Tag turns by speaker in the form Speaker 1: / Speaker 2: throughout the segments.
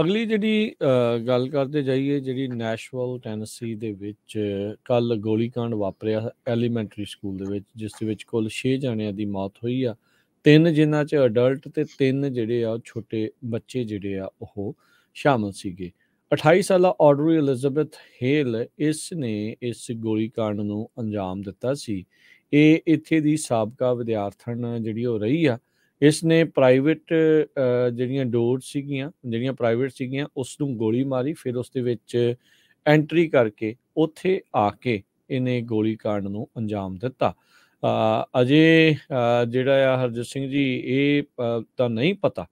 Speaker 1: ਅਗਲੀ ਜਿਹੜੀ ਗੱਲ ਕਰਦੇ ਜਾਈਏ ਜਿਹੜੀ ਨੈਸ਼ਵਲ ਟੈਨਸੀ ਦੇ ਵਿੱਚ ਕੱਲ ਗੋਲੀकांड ਵਾਪਰਿਆ ਐਲੀਮੈਂਟਰੀ ਸਕੂਲ ਦੇ ਵਿੱਚ ਜਿਸ ਦੇ ਵਿੱਚ ਕੁੱਲ 6 ਜਣਿਆਂ ਦੀ ਮੌਤ ਹੋਈ ਆ ਤਿੰਨ ਜਿਨ੍ਹਾਂ 'ਚ ਅਡਲਟ ਤੇ ਤਿੰਨ ਜਿਹੜੇ ਆ ਛੋਟੇ ਬੱਚੇ ਜਿਹੜੇ ਆ ਉਹ ਸ਼ਾਮਲ ਸੀਗੇ 28 ਸਾਲਾ ਆਡਰੀ ਐਲਿਜ਼ਾਬੈਥ ਹੇਲ ਇਸ ਨੇ ਇਸ ਗੋਲੀकांड ਨੂੰ ਅੰਜਾਮ ਦਿੱਤਾ ਸੀ ਇਹ ਇੱਥੇ ਦੀ ਸਾਬਕਾ ਵਿਦਿਆਰਥਣ ਜਿਹੜੀ ਹੋ ਰਹੀ ਆ ਇਸ ਨੇ ਪ੍ਰਾਈਵੇਟ ਜਿਹੜੀਆਂ ਡੋਰ ਸੀਗੀਆਂ ਜਿਹੜੀਆਂ ਪ੍ਰਾਈਵੇਟ ਸੀਗੀਆਂ ਉਸ ਨੂੰ ਗੋਲੀ ਮਾਰੀ ਫਿਰ ਉਸ ਦੇ ਵਿੱਚ ਐਂਟਰੀ ਕਰਕੇ ਉੱਥੇ ਆ ਕੇ ਇਹਨੇ ਗੋਲੀ ਕਾਂਡ ਨੂੰ ਅੰਜਾਮ ਦਿੱਤਾ ਅਜੇ ਜਿਹੜਾ ਆ ਹਰਜੀਤ ਸਿੰਘ ਜੀ ਇਹ ਤਾਂ ਨਹੀਂ ਪਤਾ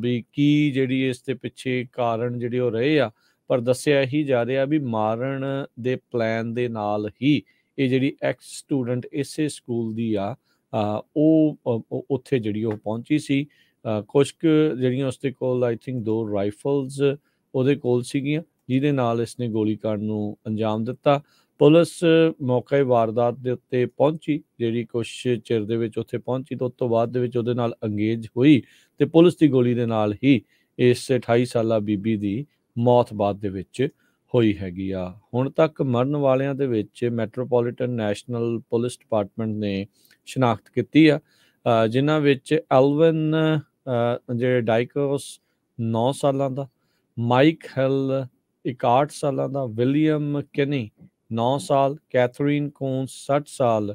Speaker 1: ਵੀ ਕੀ ਜਿਹੜੀ ਇਸ ਦੇ ਪਿੱਛੇ ਕਾਰਨ ਜਿਹੜੇ ਉਹ ਰਹੇ ਆ ਪਰ ਦੱਸਿਆ ਹੀ ਜਾ ਰਿਹਾ ਵੀ ਮਾਰਨ ਦੇ ਪਲਾਨ ਦੇ ਨਾਲ ਹੀ ਇਹ ਜਿਹੜੀ ਐਕਸ ਸਟੂਡੈਂਟ ਇਸੇ ਸਕੂਲ ਦੀ ਆ ਉਹ ਉੱਥੇ ਜਿਹੜੀ ਉਹ ਪਹੁੰਚੀ ਸੀ ਕੁਝ ਜਿਹੜੀਆਂ ਉਸਦੇ ਕੋਲ ਆਈ ਥਿੰਕ ਦੋ ਰਾਈਫਲਸ ਉਹਦੇ ਕੋਲ ਸੀਗੀਆਂ ਜਿਹਦੇ ਨਾਲ ਇਸਨੇ ਗੋਲੀਕਾਂਡ ਨੂੰ ਅੰਜਾਮ ਦਿੱਤਾ ਪੁਲਿਸ ਮੌਕੇ ਵਾਰਦਾਤ ਦੇ ਉੱਤੇ ਪਹੁੰਚੀ ਜਿਹੜੀ ਕੁਝ ਚਿਰ ਦੇ ਵਿੱਚ ਉੱਥੇ ਪਹੁੰਚੀ ਤੋਂ ਉਸ ਤੋਂ ਬਾਅਦ ਦੇ ਵਿੱਚ ਉਹਦੇ ਨਾਲ ਅੰਗੇਜ ਹੋਈ ਤੇ ਪੁਲਿਸ ਦੀ ਗੋਲੀ ਦੇ ਨਾਲ ਹੀ ਇਸ 28 ਸਾਲਾ ਬੀਬੀ ਦੀ ਮੌਤ ਬਾਅਦ ਦੇ ਵਿੱਚ ਹੋਈ ਹੈਗੀ ਆ ਹੁਣ ਤੱਕ ਮਰਨ ਵਾਲਿਆਂ ਦੇ ਵਿੱਚ ਮੈਟਰੋਪੋਲੀਟਨ ਨੈਸ਼ਨਲ ਪੁਲਿਸ ਡਿਪਾਰਟਮੈਂਟ ਨੇ ਸ਼ਨਾਖਤ ਕੀਤੀ ਆ ਜਿਨ੍ਹਾਂ ਵਿੱਚ ਐਲਵਨ ਜਿਹੜੇ ਡਾਈਕੋਸ 9 ਸਾਲਾਂ ਦਾ ਮਾਈਕ ਹੈਲ 61 ਸਾਲਾਂ ਦਾ ਵਿਲੀਅਮ ਕੈਨੀ 9 ਸਾਲ ਕੈਥਰੀਨ ਕੋਨ 60 ਸਾਲ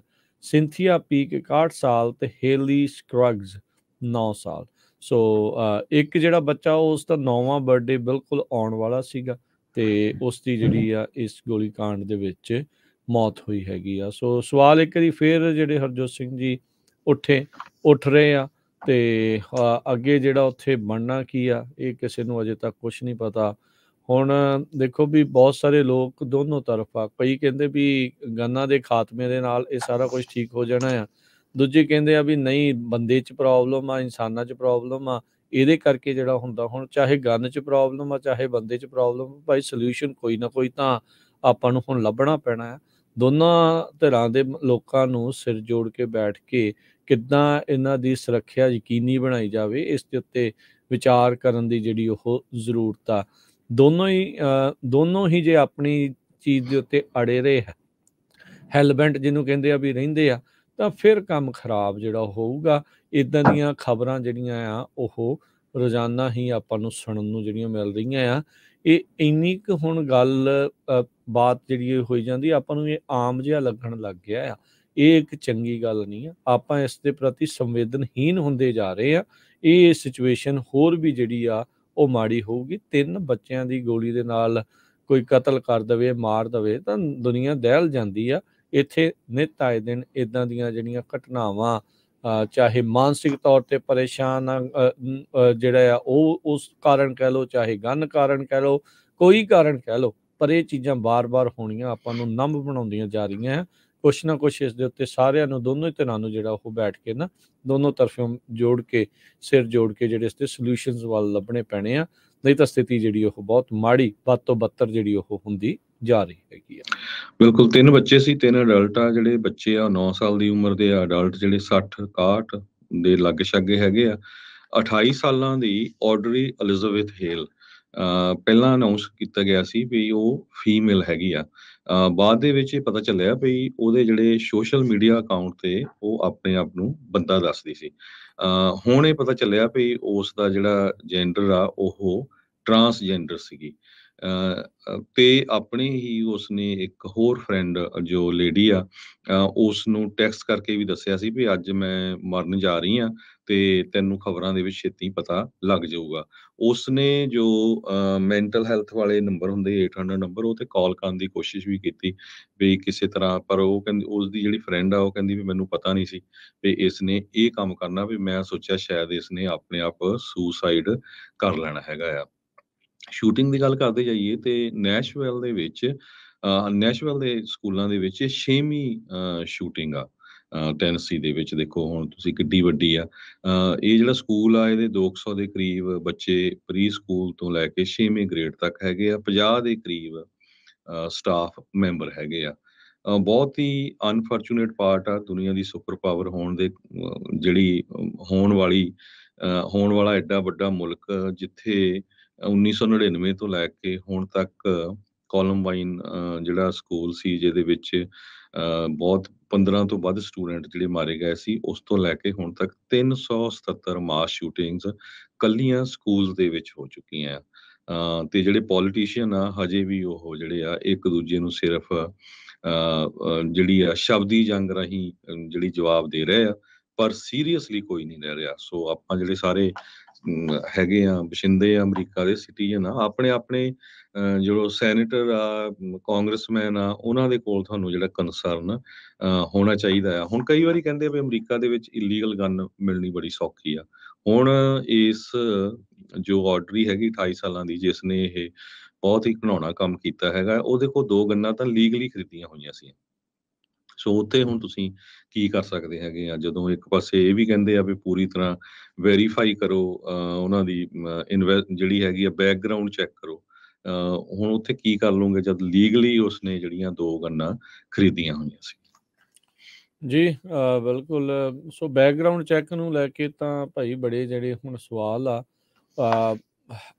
Speaker 1: ਸਿੰਥੀਆ ਪੀਕ 61 ਸਾਲ ਤੇ ਹੇਲੀ ਸਕਰਗਸ 9 ਸਾਲ ਸੋ ਇੱਕ ਜਿਹੜਾ ਬੱਚਾ ਉਸ ਦਾ ਨੌਵਾਂ ਬਰਥਡੇ ਬਿਲਕੁਲ ਆਉਣ ਵਾਲਾ ਸੀਗਾ ਤੇ ਉਸ ਦੀ ਜਿਹੜੀ ਆ ਇਸ ਗੋਲੀकांड ਦੇ ਵਿੱਚ ਮੌਤ ਹੋਈ ਹੈਗੀ ਆ ਸੋ ਸਵਾਲ ਇੱਕ ਵਾਰੀ ਫੇਰ ਜਿਹੜੇ ਹਰਜੋਤ ਸਿੰਘ ਜੀ ਉੱਠੇ ਉੱਠ ਰਹੇ ਆ ਤੇ ਅੱਗੇ ਜਿਹੜਾ ਉੱਥੇ ਬਣਨਾ ਕੀ ਆ ਇਹ ਕਿਸੇ ਨੂੰ ਅਜੇ ਤੱਕ ਕੁਝ ਨਹੀਂ ਪਤਾ ਹੁਣ ਦੇਖੋ ਵੀ ਬਹੁਤ ਸਾਰੇ ਲੋਕ ਦੋਨੋਂ ਤਰਫਾ ਕਈ ਕਹਿੰਦੇ ਵੀ ਗੰਨਾ ਦੇ ਖਾਤਮੇ ਦੇ ਨਾਲ ਇਹ ਸਾਰਾ ਕੁਝ ਠੀਕ ਹੋ ਜਾਣਾ ਆ ਦੂਜੇ ਕਹਿੰਦੇ ਆ ਵੀ ਨਹੀਂ ਬੰਦੇ 'ਚ ਪ੍ਰੋਬਲਮ ਆ ਇਨਸਾਨਾਂ 'ਚ ਪ੍ਰੋਬਲਮ ਆ ਇਹਦੇ ਕਰਕੇ ਜਿਹੜਾ ਹੁੰਦਾ ਹੁਣ ਚਾਹੇ ਗੰਨ 'ਚ ਪ੍ਰੋਬਲਮ ਆ ਚਾਹੇ ਬੰਦੇ 'ਚ ਪ੍ਰੋਬਲਮ ਭਾਈ ਸੋਲੂਸ਼ਨ ਕੋਈ ਨਾ ਕੋਈ ਤਾਂ ਆਪਾਂ ਨੂੰ ਹੁਣ ਲੱਭਣਾ ਪੈਣਾ ਆ ਦੋਨਾਂ ਧਿਰਾਂ ਦੇ ਲੋਕਾਂ ਨੂੰ ਸਿਰ ਜੋੜ ਕੇ ਬੈਠ ਕੇ ਕਿੱਦਾਂ ਇਹਨਾਂ ਦੀ ਸੁਰੱਖਿਆ ਯਕੀਨੀ ਬਣਾਈ ਜਾਵੇ ਇਸ ਦੇ ਉੱਤੇ ਵਿਚਾਰ ਕਰਨ ਦੀ ਜਿਹੜੀ ਉਹ ਜ਼ਰੂਰਤ ਆ ਦੋਨੋਂ ਹੀ ਦੋਨੋਂ ਹੀ ਜੇ ਆਪਣੀ ਚੀਜ਼ ਦੇ ਉੱਤੇ ਅੜੇ ਰਹੇ ਹੈ ਹੈਲਬੈਂਟ ਜਿਹਨੂੰ ਕਹਿੰਦੇ ਆ ਵੀ ਰਹਿੰਦੇ ਆ ਤਾਂ ਫਿਰ ਕੰਮ ਖਰਾਬ ਜਿਹੜਾ ਹੋਊਗਾ ਇਦਾਂ ਦੀਆਂ ਖਬਰਾਂ ਜਿਹੜੀਆਂ ਆ ਉਹ ਰੋਜ਼ਾਨਾ ਹੀ ਆਪਾਂ ਨੂੰ ਸੁਣਨ ਨੂੰ ਜਿਹੜੀਆਂ ਮਿਲ ਰਹੀਆਂ ਆ ਇਹ ਇੰਨੀ ਕੁ ਹੁਣ ਗੱਲ ਬਾਤ ਜਿਹੜੀ ਹੋਈ ਜਾਂਦੀ ਆਪਾਂ ਨੂੰ ਇਹ ਆਮ ਜਿਹਾ ਲੱਗਣ ਲੱਗ ਗਿਆ ਆ ਇਹ ਇੱਕ ਚੰਗੀ ਗੱਲ ਨਹੀਂ ਆ ਆਪਾਂ ਇਸ ਦੇ ਪ੍ਰਤੀ ਸੰਵੇਦਨਹੀਨ ਹੁੰਦੇ ਜਾ ਰਹੇ ਆ ਇਹ ਸਿਚੁਏਸ਼ਨ ਹੋਰ ਵੀ ਜਿਹੜੀ ਆ ਉਹ ਮਾੜੀ ਹੋਊਗੀ ਤਿੰਨ ਬੱਚਿਆਂ ਦੀ ਗੋਲੀ ਦੇ ਨਾਲ ਕੋਈ ਕਤਲ ਕਰ ਦਵੇ ਮਾਰ ਦਵੇ ਤਾਂ ਦੁਨੀਆ ਦਹਿਲ ਜਾਂਦੀ ਆ ਇੱਥੇ ਨਿਤ ਆਏ ਦਿਨ ਇਦਾਂ ਦੀਆਂ ਜਿਹੜੀਆਂ ਘਟਨਾਵਾਂ ਚਾਹੇ ਮਾਨਸਿਕ ਤੌਰ ਤੇ ਪਰੇਸ਼ਾਨ ਜਿਹੜਾ ਆ ਉਹ ਉਸ ਕਾਰਨ ਕਹਿ ਲੋ ਚਾਹੇ ਗਨ ਕਾਰਨ ਕਹਿ ਲੋ ਕੋਈ ਕਾਰਨ ਕਹਿ ਲੋ ਪਰ ਇਹ ਚੀਜ਼ਾਂ ਬਾਰ-ਬਾਰ ਹੋਣੀਆਂ ਆਪਾਂ ਨੂੰ ਨੰਬ ਬਣਾਉਂਦੀਆਂ ਜਾ ਰਹੀਆਂ ਕੁਛ ਨਾ ਕੁਛ ਇਸ ਦੇ ਉੱਤੇ ਸਾਰਿਆਂ ਨੂੰ ਦੋਨੋਂ ਹੀ ਤਰ੍ਹਾਂ ਨੂੰ ਜਿਹੜਾ ਉਹ ਬੈਠ ਕੇ ਨਾ ਦੋਨੋਂ ਤਰਫੋਂ ਜੋੜ ਕੇ ਸਿਰ ਜੋੜ ਕੇ ਜਿਹੜੇ ਇਸ ਤੇ ਸੋਲੂਸ਼ਨਸ ਵੱਲ ਲੱਭਣੇ ਪੈਣੇ ਆ ਨਹੀਂ ਤਾਂ ਸਥਿਤੀ ਜਿਹੜੀ ਉਹ ਬਹੁਤ ਮਾੜੀ ਬਾਤੋਂ ਤੋਂ ਬੱਤਰ ਜਿਹੜੀ ਉਹ ਹੁੰਦੀ
Speaker 2: ਜਾ ਰਹੀ ਹੈਗੀ ਆ ਬਿਲਕੁਲ ਤਿੰਨ ਬੱਚੇ ਸੀ ਤਿੰਨ ਅਡਲਟ ਆ ਜਿਹੜੇ ਬੱਚੇ ਆ 9 ਸਾਲ ਦੀ ਉਮਰ ਦੇ ਆ ਅਡਲਟ ਜਿਹੜੇ 60 61 ਦੇ ਲੱਗ ਛੱਗੇ ਹੈਗੇ ਆ 28 ਸਾਲਾਂ ਦੀ ਆਰਡਰੀ ਐਲਿਜ਼ਾਬੈਥ ਹੇਲ ਪਹਿਲਾਂ ਅਨਾਉਂਸ ਕੀਤਾ ਗਿਆ ਸੀ ਵੀ ਉਹ ਫੀਮੇਲ ਹੈਗੀ ਆ ਬਾਅਦ ਦੇ ਵਿੱਚ ਇਹ ਪਤਾ ਚੱਲਿਆ ਵੀ ਉਹਦੇ ਜਿਹੜੇ ਸੋਸ਼ਲ ਮੀਡੀਆ ਅਕਾਊਂਟ ਤੇ ਉਹ ਆਪਣੇ ਆਪ ਨੂੰ ਬੰਦਾ ਦੱਸਦੀ ਸੀ ਹੁਣ ਇਹ ਪਤਾ ਚੱਲਿਆ ਵੀ ਉਸ ਦਾ ਜਿਹੜਾ ਜੈਂਡਰ ਆ ਉਹ ਟਰਾਂਸਜੈਂਡਰ ਸੀਗੀ ਤੇ ਆਪਣੇ ਹੀ ਉਸਨੇ ਇੱਕ ਹੋਰ ਫਰੈਂਡ ਜੋ ਲੇਡੀ ਆ ਉਸ ਨੂੰ ਟੈਕਸਟ ਕਰਕੇ ਵੀ ਦੱਸਿਆ ਸੀ ਵੀ ਅੱਜ ਮੈਂ ਮਰਨ ਜਾ ਰਹੀ ਆ ਤੇ ਤੈਨੂੰ ਖਬਰਾਂ ਦੇ ਵਿੱਚ ਛੇਤੀ ਪਤਾ ਲੱਗ ਜਾਊਗਾ ਉਸਨੇ ਜੋ ਮੈਂਟਲ ਹੈਲਥ ਵਾਲੇ ਨੰਬਰ ਹੁੰਦੇ 800 ਨੰਬਰ ਉਹ ਤੇ ਕਾਲ ਕਰਨ ਦੀ ਕੋਸ਼ਿਸ਼ ਵੀ ਕੀਤੀ ਵੀ ਕਿਸੇ ਤਰ੍ਹਾਂ ਪਰ ਉਹ ਕਹਿੰਦੀ ਉਸ ਦੀ ਜਿਹੜੀ ਫਰੈਂਡ ਆ ਉਹ ਕਹਿੰਦੀ ਵੀ ਮੈਨੂੰ ਪਤਾ ਨਹੀਂ ਸੀ ਵੀ ਇਸ ਨੇ ਇਹ ਕੰਮ ਕਰਨਾ ਵੀ ਮੈਂ ਸੋਚਿਆ ਸ਼ਾਇਦ ਇਸ ਨੇ ਆਪਣੇ ਆਪ ਸੁਸਾਈਡ ਕਰ ਲੈਣਾ ਹੈਗਾ ਆ ਸ਼ੂਟਿੰਗ ਦੀ ਗੱਲ ਕਰਦੇ ਜਾਈਏ ਤੇ ਨੈਸ਼ਵਿਲ ਦੇ ਵਿੱਚ ਨੈਸ਼ਵਿਲ ਦੇ ਸਕੂਲਾਂ ਦੇ ਵਿੱਚ 6ਵੀਂ ਸ਼ੂਟਿੰਗ ਆ ਟੈਨਸੀ ਦੇ ਵਿੱਚ ਦੇਖੋ ਹੁਣ ਤੁਸੀਂ ਕਿੱਡੀ ਵੱਡੀ ਆ ਇਹ ਜਿਹੜਾ ਸਕੂਲ ਆ ਇਹਦੇ 200 ਦੇ ਕਰੀਬ ਬੱਚੇ ਪ੍ਰੀ ਸਕੂਲ ਤੋਂ ਲੈ ਕੇ 6ਵੇਂ ਗ੍ਰੇਡ ਤੱਕ ਹੈਗੇ ਆ 50 ਦੇ ਕਰੀਬ ਸਟਾਫ ਮੈਂਬਰ ਹੈਗੇ ਆ ਬਹੁਤ ਹੀ ਅਨਫੋਰਚੂਨੇਟ ਪਾਰਟ ਆ ਦੁਨੀਆ ਦੀ ਸੁਪਰ ਪਾਵਰ ਹੋਣ ਦੇ ਜਿਹੜੀ ਹੋਣ ਵਾਲੀ ਹੋਣ ਵਾਲਾ ਐਡਾ ਵੱਡਾ ਮੁਲਕ ਜਿੱਥੇ 1999 ਤੋਂ ਲੈ ਕੇ ਹੁਣ ਤੱਕ ਕੋਲਮਬਾਈਨ ਜਿਹੜਾ ਸਕੂਲ ਸੀ ਜਿਹਦੇ ਵਿੱਚ ਬਹੁਤ 15 ਤੋਂ ਵੱਧ ਸਟੂਡੈਂਟ ਜਿਹੜੇ ਮਾਰੇ ਗਏ ਸੀ ਉਸ ਤੋਂ ਲੈ ਕੇ ਹੁਣ ਤੱਕ 377 ਮਾਸ ਸ਼ੂਟਿੰਗਸ ਕੱਲੀਆਂ ਸਕੂਲਸ ਦੇ ਵਿੱਚ ਹੋ ਚੁੱਕੀਆਂ ਤੇ ਜਿਹੜੇ ਪੋਲੀਟੀਸ਼ੀਅਨ ਆ ਹਜੇ ਵੀ ਉਹ ਜਿਹੜੇ ਆ ਇੱਕ ਦੂਜੇ ਨੂੰ ਸਿਰਫ ਜਿਹੜੀ ਆ ਸ਼ਬਦੀ ਜੰਗ ਰਹੀ ਜਿਹੜੀ ਜਵਾਬ ਦੇ ਰਹੇ ਆ ਪਰ ਸੀਰੀਅਸਲੀ ਕੋਈ ਨਹੀਂ ਲੈ ਰਿਹਾ ਸੋ ਆਪਾਂ ਜਿਹੜੇ ਸਾਰੇ ਹੈਗੇ ਆ ਬਸ਼ਿੰਦੇ ਆ ਅਮਰੀਕਾ ਦੇ ਸਿਟੀਜ਼ਨ ਆ ਆਪਣੇ ਆਪਣੇ ਜਿਹੜੋ ਸੈਨੇਟਰ ਆ ਕਾਂਗਰਸਮੈਨ ਆ ਉਹਨਾਂ ਦੇ ਕੋਲ ਤੁਹਾਨੂੰ ਜਿਹੜਾ ਕਨਸਰਨ ਹੋਣਾ ਚਾਹੀਦਾ ਆ ਹੁਣ ਕਈ ਵਾਰੀ ਕਹਿੰਦੇ ਆ ਵੀ ਅਮਰੀਕਾ ਦੇ ਵਿੱਚ ਇਲੀਗਲ ਗਨ ਮਿਲਣੀ ਬੜੀ ਸੌਖੀ ਆ ਹੁਣ ਇਸ ਜੋ ਆਰਡਰੀ ਹੈਗੀ 28 ਸਾਲਾਂ ਦੀ ਜਿਸ ਨੇ ਇਹ ਬਹੁਤ ਹੀ ਘਣਾਉਣਾ ਕੰਮ ਕੀਤਾ ਹੈਗਾ ਉਹਦੇ ਕੋਲ ਦੋ ਗੰਨਾਂ ਤਾਂ ਲੀਗਲੀ ਖਰੀਦੀਆਂ ਹੋਈਆਂ ਸੀ ਸੋ ਉੱਥੇ ਹੁਣ ਤੁਸੀਂ ਕੀ ਕਰ ਸਕਦੇ ਹੈਗੇ ਆ ਜਦੋਂ ਇੱਕ ਪਾਸੇ ਇਹ ਵੀ ਕਹਿੰਦੇ ਆ ਵੀ ਪੂਰੀ ਤਰ੍ਹਾਂ ਵੈਰੀਫਾਈ ਕਰੋ ਉਹਨਾਂ ਦੀ ਜਿਹੜੀ ਹੈਗੀ ਆ ਬੈਕਗ੍ਰਾਉਂਡ ਚੈੱਕ ਕਰੋ ਹੁਣ ਉੱਥੇ ਕੀ ਕਰ ਲੋਗੇ ਜਦ ਲੀਗਲੀ ਉਸਨੇ ਜਿਹੜੀਆਂ ਦੋ ਗੰਨਾ ਖਰੀਦੀਆਂ ਹੋਈਆਂ ਸੀ
Speaker 1: ਜੀ ਬਿਲਕੁਲ ਸੋ ਬੈਕਗ੍ਰਾਉਂਡ ਚੈੱਕ ਨੂੰ ਲੈ ਕੇ ਤਾਂ ਭਾਈ ਬੜੇ ਜਿਹੜੇ ਹੁਣ ਸਵਾਲ ਆ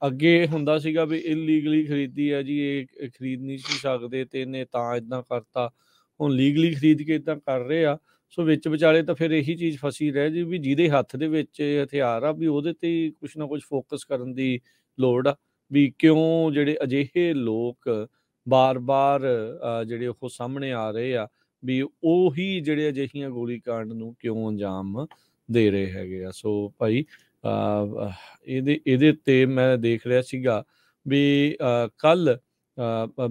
Speaker 1: ਅੱਗੇ ਹੁੰਦਾ ਸੀਗਾ ਵੀ ਇਲੀਗਲੀ ਖਰੀਦੀ ਆ ਜੀ ਇਹ ਖਰੀਦ ਨਹੀਂ ਸੀ ਸਕਦੇ ਤੇ ਇਹਨੇ ਤਾਂ ਇਦਾਂ ਕਰਤਾ ਹੁਣ ਲੀਗਲੀ ਖਰੀਦ ਕੇ ਇਦਾਂ ਕਰ ਰਹੇ ਆ ਸੋ ਵਿੱਚ ਵਿਚਾਲੇ ਤਾਂ ਫਿਰ ਇਹੀ ਚੀਜ਼ ਫਸੀ ਰਹਿ ਜੀ ਵੀ ਜਿਹਦੇ ਹੱਥ ਦੇ ਵਿੱਚ ਹਥਿਆਰ ਆ ਵੀ ਉਹਦੇ ਤੇ ਕੁਝ ਨਾ ਕੁਝ ਫੋਕਸ ਕਰਨ ਦੀ ਲੋੜ ਆ ਵੀ ਕਿਉਂ ਜਿਹੜੇ ਅਜਿਹੇ ਲੋਕ ਬਾਰ-ਬਾਰ ਜਿਹੜੇ ਉਹ ਸਾਹਮਣੇ ਆ ਰਹੇ ਆ ਵੀ ਉਹੀ ਜਿਹੜੇ ਅਜਿਹੀਆਂ ਕਾਂਡ ਨੂੰ ਕਿਉਂ ਅੰਜਾਮ ਦੇ ਰਹੇ ਹੈਗੇ ਆ ਸੋ ਭਾਈ ਇਹਦੇ ਇਹਦੇ ਤੇ ਮੈਂ ਦੇਖ ਰਿਹਾ ਸੀਗਾ ਵੀ ਕੱਲ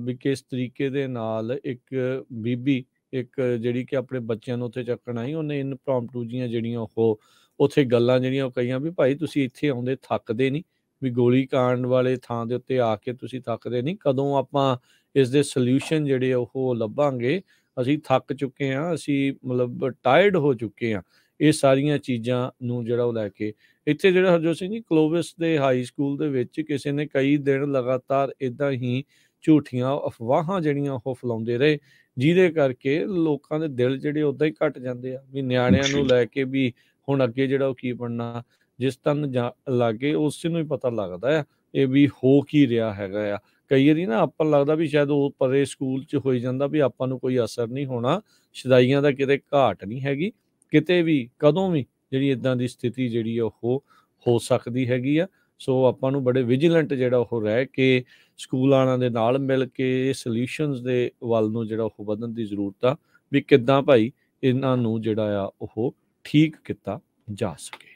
Speaker 1: ਵੀ ਕਿਸ ਤਰੀਕੇ ਦੇ ਨਾਲ ਇੱਕ ਬੀਬੀ ਇੱਕ ਜਿਹੜੀ ਕਿ ਆਪਣੇ ਬੱਚਿਆਂ ਨੂੰ ਉੱਥੇ ਚੱਕਣ ਆਈ ਉਹਨੇ ਇਨ ਪ੍ਰੋਮਪਟੂ ਜੀਆਂ ਜਿਹੜੀਆਂ ਉਹ ਉੱਥੇ ਗੱਲਾਂ ਜਿਹੜੀਆਂ ਉਹ ਕਹੀਆਂ ਵੀ ਭਾਈ ਤੁਸੀਂ ਇੱਥੇ ਆਉਂਦੇ ਥੱਕਦੇ ਨਹੀਂ ਵੀ ਗੋਲੀ ਕਾਂਡ ਵਾਲੇ ਥਾਂ ਦੇ ਉੱਤੇ ਆ ਕੇ ਤੁਸੀਂ ਥੱਕਦੇ ਨਹੀਂ ਕਦੋਂ ਆਪਾਂ ਇਸ ਦੇ ਸੋਲੂਸ਼ਨ ਜਿਹੜੇ ਉਹ ਲੱਭਾਂਗੇ ਅਸੀਂ ਥੱਕ ਚੁੱਕੇ ਹਾਂ ਅਸੀਂ ਮਤਲਬ ਟਾਇਰਡ ਹੋ ਚੁੱਕੇ ਹਾਂ ਇਹ ਸਾਰੀਆਂ ਚੀਜ਼ਾਂ ਨੂੰ ਜਿਹੜਾ ਉਹ ਲੈ ਕੇ ਇੱਥੇ ਜਿਹੜਾ ਹਰਜੋਤ ਸਿੰਘ ਜੀ ਕਲੋਵਿਸ ਦੇ ਹਾਈ ਸਕੂਲ ਦੇ ਵਿੱਚ ਕਿਸੇ ਨੇ ਕਈ ਦਿਨ ਲਗਾਤਾਰ ਇਦਾਂ ਹੀ ਝੂਠੀਆਂ ਅਫਵਾਹਾਂ ਜਿਹੜੀਆਂ ਉਹ ਫਲਾਉਂਦੇ ਰਹੇ ਜਿਹਦੇ ਕਰਕੇ ਲੋਕਾਂ ਦੇ ਦਿਲ ਜਿਹੜੇ ਉਦਾਂ ਹੀ ਘਟ ਜਾਂਦੇ ਆ ਵੀ ਨਿਆਣਿਆਂ ਨੂੰ ਲੈ ਕੇ ਵੀ ਹੁਣ ਅੱਗੇ ਜਿਹੜਾ ਉਹ ਕੀ ਬਣਨਾ ਜਿਸ ਤਨ ਲਾਗੇ ਉਸ ਨੂੰ ਹੀ ਪਤਾ ਲੱਗਦਾ ਆ ਇਹ ਵੀ ਹੋ ਕੀ ਰਿਹਾ ਹੈਗਾ ਆ ਕਈ ਵਾਰੀ ਨਾ ਆਪਾਂ ਲੱਗਦਾ ਵੀ ਸ਼ਾਇਦ ਉਹ ਪਰੇ ਸਕੂਲ 'ਚ ਹੋਈ ਜਾਂਦਾ ਵੀ ਆਪਾਂ ਨੂੰ ਕੋਈ ਅਸਰ ਨਹੀਂ ਹੋਣਾ ਸ਼ਦਾਈਆਂ ਦਾ ਕਿਤੇ ਘਾਟ ਨਹੀਂ ਹੈਗੀ ਕਿਤੇ ਵੀ ਕਦੋਂ ਵੀ ਜਿਹੜੀ ਇਦਾਂ ਦੀ ਸਥਿਤੀ ਜਿਹੜੀ ਉਹ ਹੋ ਸਕਦੀ ਹੈਗੀ ਆ ਸੋ ਆਪਾਂ ਨੂੰ ਬੜੇ ਵਿਜੀਲੈਂਟ ਜਿਹੜਾ ਉਹ ਰਹਿ ਕੇ ਸਕੂਲ ਆਣਾ ਦੇ ਨਾਲ ਮਿਲ ਕੇ ਸੋਲੂਸ਼ਨਸ ਦੇ ਵੱਲ ਨੂੰ ਜਿਹੜਾ ਉਹ ਵਧਣ ਦੀ ਜ਼ਰੂਰਤ ਆ ਵੀ ਕਿੱਦਾਂ ਭਾਈ ਇਹਨਾਂ ਨੂੰ ਜਿਹੜਾ ਆ ਉਹ ਠੀਕ ਕੀਤਾ ਜਾ ਸਕੇ